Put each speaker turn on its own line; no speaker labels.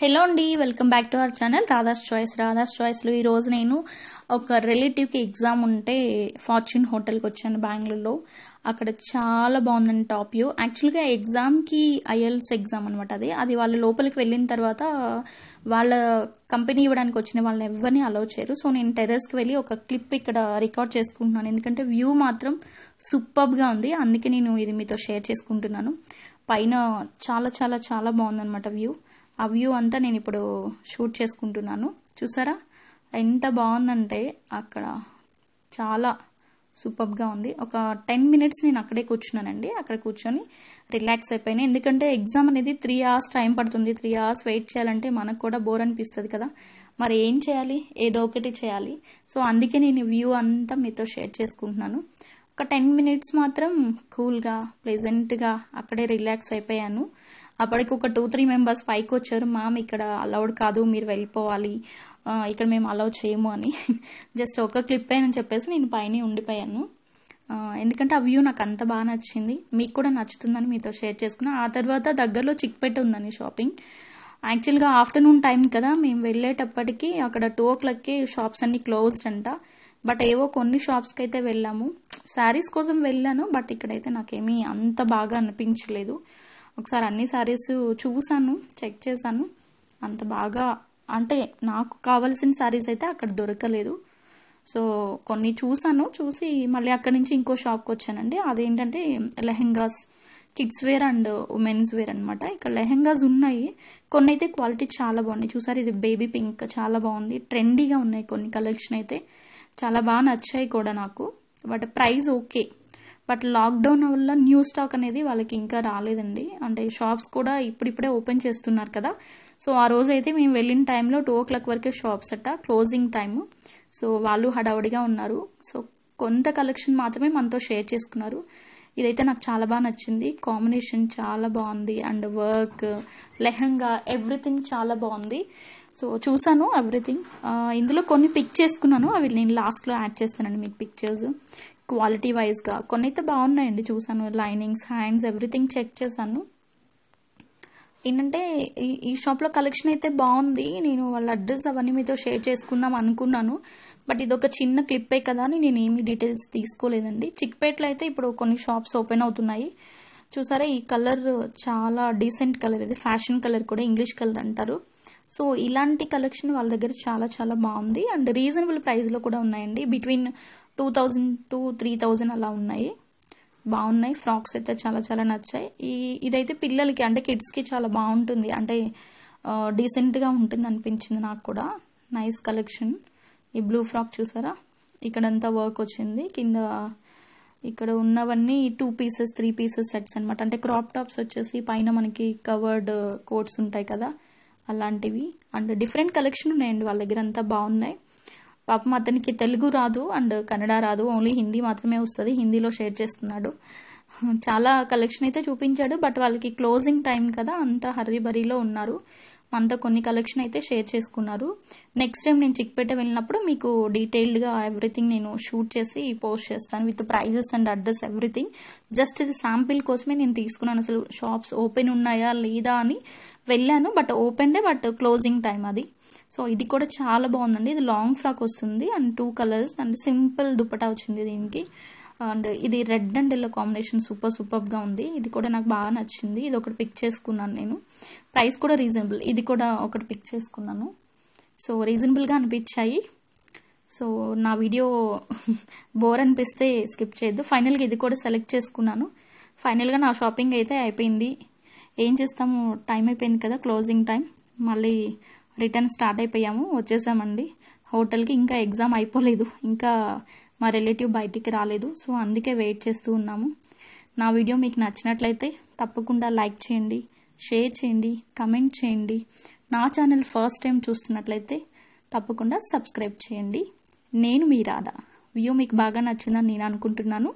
hello అండి welcome back to our channel Radha's choice Radha's చాయిస్లో ఈరోజు నేను ఒక రిలేటివ్కి ఎగ్జామ్ ఉంటే ఫార్చ్యూన్ హోటల్కి వచ్చాను బెంగళూరులో అక్కడ చాలా బాగుందండి టాప్ వ్యూ యాక్చువల్గా ఎగ్జామ్కి ఐఎల్స్ ఎగ్జామ్ అనమాట అది అది వాళ్ళ లోపలికి వెళ్ళిన తర్వాత వాళ్ళ కంపెనీ ఇవ్వడానికి వచ్చిన వాళ్ళని ఎవరిని అలౌ చేయరు సో నేను టెరెస్కి వెళ్ళి ఒక క్లిప్ ఇక్కడ రికార్డ్ చేసుకుంటున్నాను ఎందుకంటే వ్యూ మాత్రం సూపర్గా ఉంది అందుకే నేను ఇది మీతో షేర్ చేసుకుంటున్నాను పైన చాలా చాలా చాలా బాగుందన్నమాట వ్యూ ఆ వ్యూ అంతా నేను ఇప్పుడు షూట్ చేసుకుంటున్నాను చూసారా ఎంత బాగుందంటే అక్కడ చాలా సూపర్గా ఉంది ఒక టెన్ మినిట్స్ నేను అక్కడే కూర్చున్నానండి అక్కడ కూర్చొని రిలాక్స్ అయిపోయాను ఎందుకంటే ఎగ్జామ్ అనేది త్రీ అవర్స్ టైం పడుతుంది త్రీ అవర్స్ వెయిట్ చేయాలంటే మనకు కూడా బోర్ అనిపిస్తుంది కదా మరి ఏం చేయాలి ఏదో ఒకటి చేయాలి సో అందుకే నేను వ్యూ అంతా మీతో షేర్ చేసుకుంటున్నాను ఒక టెన్ మినిట్స్ మాత్రం కూల్గా ప్లెజెంట్గా అక్కడే రిలాక్స్ అయిపోయాను అప్పటికి ఒక టూ త్రీ మెంబర్స్ పైకి వచ్చారు మ్యామ్ ఇక్కడ అలౌడ్ కాదు మీరు వెళ్ళిపోవాలి ఇక్కడ మేము అలౌ చేయము అని జస్ట్ ఒక క్లిప్ అని చెప్పేసి నేను పైన ఉండిపోయాను ఎందుకంటే ఆ వ్యూ నాకు అంత బాగా నచ్చింది మీకు కూడా నచ్చుతుందని మీతో షేర్ చేసుకున్నా ఆ తర్వాత దగ్గరలో చిక్పెట్ ఉందని షాపింగ్ యాక్చువల్గా ఆఫ్టర్నూన్ టైం కదా మేము వెళ్ళేటప్పటికి అక్కడ టూ ఓ క్లాక్కి షాప్స్ అన్ని క్లోజ్డ్ అంట బట్ ఏవో కొన్ని షాప్స్కి అయితే వెళ్ళాము శారీస్ కోసం వెళ్ళాను బట్ ఇక్కడైతే నాకేమీ అంత బాగా అనిపించలేదు ఒకసారి అన్ని శారీస్ చూసాను చెక్ చేశాను అంత బాగా అంటే నాకు కావాల్సిన శారీస్ అయితే అక్కడ దొరకలేదు సో కొన్ని చూసాను చూసి మళ్ళీ అక్కడి నుంచి ఇంకో షాప్కి వచ్చానండి అదేంటంటే lehengas kids wear and women's wear అనమాట ఇక్కడ లెహెంగాస్ ఉన్నాయి కొన్ని అయితే క్వాలిటీ చాలా బాగున్నాయి చూసారు ఇది బేబీ పింక్ చాలా బాగుంది ట్రెండీగా ఉన్నాయి కొన్ని కలెక్షన్ అయితే చాలా బాగా నచ్చాయి కూడా నాకు but price okay but lockdown వల్ల న్యూ స్టాక్ అనేది వాళ్ళకి ఇంకా రాలేదండి అంటే షాప్స్ కూడా ఇప్పుడిప్పుడే ఓపెన్ చేస్తున్నారు కదా సో ఆ రోజు అయితే మేము వెళ్ళిన టైంలో టూ ఓ క్లాక్ వరకే షాప్స్ అట్ట క్లోజింగ్ టైము సో వాళ్ళు హడావుడిగా ఉన్నారు సో కొంత కలెక్షన్ మాత్రమే మనతో షేర్ చేసుకున్నారు ఇదైతే నాకు చాలా బాగా నచ్చింది కాంబినేషన్ చాలా బాగుంది అండ్ వర్క్ లెహంగా ఎవ్రీథింగ్ చాలా బాగుంది సో చూసాను ఎవ్రీథింగ్ ఇందులో కొన్ని పిక్ చేసుకున్నాను అవి నేను లాస్ట్లో యాడ్ చేస్తానండి మీకు పిక్చర్స్ క్వాలిటీ వైజ్గా కొన్ని అయితే బాగున్నాయండి చూసాను లైనింగ్స్ హ్యాండ్స్ ఎవ్రీథింగ్ చెక్ చేశాను ఏంటంటే ఈ ఈ షాప్లో కలెక్షన్ అయితే బాగుంది నేను వాళ్ళ అడ్రస్ అవన్నీ మీతో షేర్ చేసుకుందాం అనుకున్నాను బట్ ఇది ఒక చిన్న క్లిప్పే కదా అని నేను ఏమి డీటెయిల్స్ తీసుకోలేదండి చిక్పేట్లో అయితే ఇప్పుడు కొన్ని షాప్స్ ఓపెన్ అవుతున్నాయి చూసారా ఈ కలర్ చాలా డీసెంట్ కలర్ ఇది ఫ్యాషన్ కలర్ కూడా ఇంగ్లీష్ కలర్ అంటారు సో ఇలాంటి కలెక్షన్ వాళ్ళ దగ్గర చాలా చాలా బాగుంది అండ్ రీజనబుల్ ప్రైస్లో కూడా ఉన్నాయండి between two thousand to three thousand అలా ఉన్నాయి బాగున్నాయి ఫ్రాక్స్ అయితే చాలా చాలా నచ్చాయి ఈ ఇదైతే పిల్లలకి అంటే కిడ్స్కి చాలా బాగుంటుంది అంటే డీసెంట్గా ఉంటుంది అనిపించింది నాకు కూడా నైస్ కలెక్షన్ ఈ బ్లూ ఫ్రాక్ చూసారా ఇక్కడంతా వర్క్ వచ్చింది కింద ఇక్కడ ఉన్నవన్నీ two pieces three pieces sets అనమాట అంటే క్రాప్ టాప్స్ వచ్చేసి పైన మనకి కవర్డ్ కోట్స్ ఉంటాయి కదా అలాంటివి అండ్ డిఫరెంట్ కలెక్షన్ ఉన్నాయండి వాళ్ళ దగ్గర అంతా బాగున్నాయి పాపం అతనికి తెలుగు రాదు అండ్ కన్నడ రాదు ఓన్లీ హిందీ మాత్రమే వస్తుంది హిందీలో షేర్ చేస్తున్నాడు చాలా కలెక్షన్ అయితే చూపించాడు బట్ వాళ్ళకి క్లోజింగ్ టైం కదా అంత హర్రీ ఉన్నారు అంతా కొన్ని కలెక్షన్ అయితే షేర్ చేసుకున్నారు నెక్స్ట్ టైం నేను చిక్పేట వెళ్ళినప్పుడు మీకు డీటెయిల్డ్గా ఎవ్రీథింగ్ నేను షూట్ చేసి పోస్ట్ చేస్తాను with prices and address everything just ఇది శాంపిల్ కోసమే నేను తీసుకున్నాను అసలు షాప్స్ ఓపెన్ ఉన్నాయా లేదా అని వెళ్ళాను but open day but closing time అది సో ఇది కూడా చాలా బాగుందండి ఇది లాంగ్ ఫ్రాక్ వస్తుంది and two colours and simple dupatta వచ్చింది దీనికి అండ్ ఇది red and yellow combination super సూపర్గా ఉంది ఇది కూడా నాకు బాగా నచ్చింది ఇది ఒకటి పిక్ చేసుకున్నాను నేను ప్రైస్ కూడా రీజనబుల్ ఇది కూడా ఒకటి పిక్ చేసుకున్నాను సో రీజనబుల్గా అనిపించాయి సో నా వీడియో బోర్ అనిపిస్తే స్కిప్ చేయొద్దు ఫైనల్గా ఇది కూడా సెలెక్ట్ చేసుకున్నాను ఫైనల్గా నా షాపింగ్ అయితే అయిపోయింది ఏం చేస్తాము టైం అయిపోయింది కదా క్లోజింగ్ టైం మళ్ళీ రిటర్న్ స్టార్ట్ అయిపోయాము వచ్చేసామండి హోటల్కి ఇంకా ఎగ్జామ్ అయిపోలేదు ఇంకా మా రిలేటివ్ బయటికి రాలేదు సో అందుకే వెయిట్ చేస్తూ ఉన్నాము నా వీడియో మీకు నచ్చినట్లయితే తప్పకుండా లైక్ చేయండి షేర్ చేయండి కమెంట్ చేయండి నా ఛానల్ ఫస్ట్ టైం చూస్తున్నట్లయితే తప్పకుండా సబ్స్క్రైబ్ చేయండి నేను మీ రాధా వ్యూ మీకు బాగా నచ్చిందని నేను అనుకుంటున్నాను